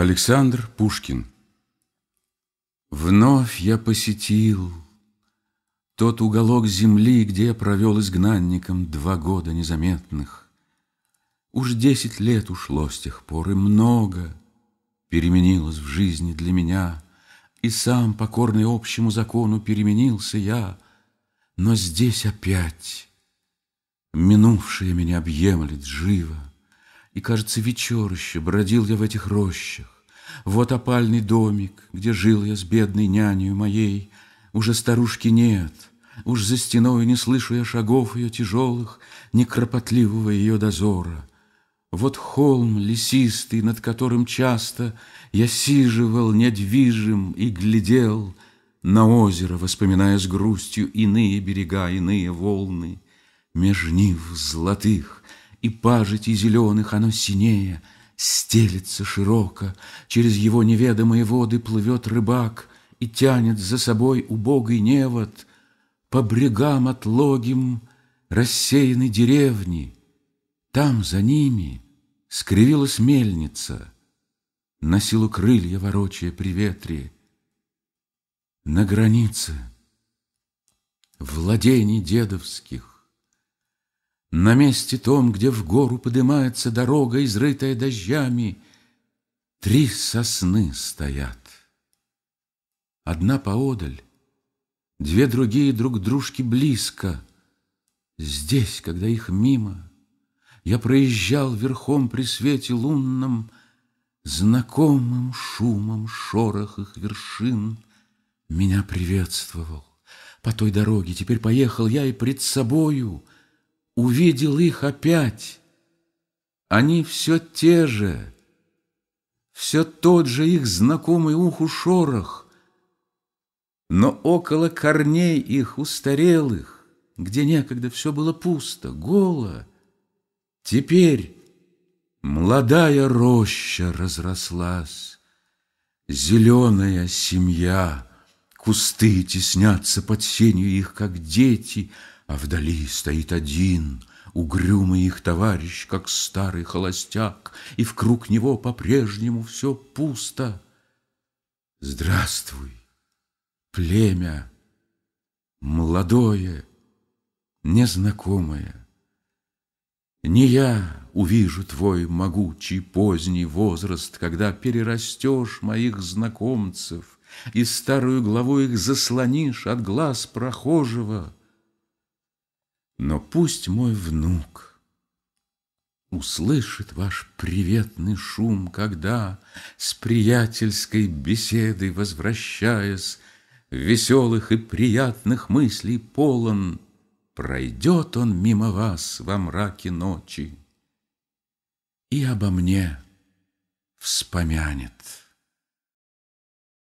Александр Пушкин Вновь я посетил тот уголок земли, где я провел изгнанником два года незаметных. Уж десять лет ушло с тех пор, и много переменилось в жизни для меня, и сам, покорный общему закону, переменился я, но здесь опять минувшее меня объемлет живо. И, кажется, вечерище бродил я в этих рощах. Вот опальный домик, где жил я с бедной нянею моей. Уже старушки нет, уж за стеной не слышу я шагов ее тяжелых, Некропотливого ее дозора. Вот холм лесистый, над которым часто Я сиживал недвижим и глядел На озеро, вспоминая с грустью Иные берега, иные волны, Меж нив золотых — и пажити зеленых оно синее, стелется широко, через его неведомые воды плывет рыбак и тянет за собой убогий невод по брегам отлогим рассеяны деревни. Там за ними скривилась мельница, на силу крылья ворочая при ветре. На границе владений дедовских на месте том, где в гору поднимается дорога, изрытая дождями, три сосны стоят. Одна поодаль, две другие друг дружки близко. Здесь, когда их мимо, я проезжал верхом при свете лунном, Знакомым шумом шорох их вершин Меня приветствовал. По той дороге теперь поехал я и пред собою увидел их опять. Они все те же, все тот же их знакомый уху шорох, но около корней их устарелых, где некогда все было пусто, голо, теперь молодая роща разрослась, зеленая семья — Кусты теснятся под сенью их, как дети, А вдали стоит один, угрюмый их товарищ, Как старый холостяк, и вкруг него по-прежнему все пусто. Здравствуй, племя, молодое, незнакомое. Не я увижу твой могучий поздний возраст, Когда перерастешь моих знакомцев — и старую главу их заслонишь от глаз прохожего. Но пусть мой внук Услышит ваш приветный шум, Когда с приятельской беседой Возвращаясь, веселых и приятных мыслей полон, Пройдет он мимо вас во мраке ночи И обо мне вспомянет.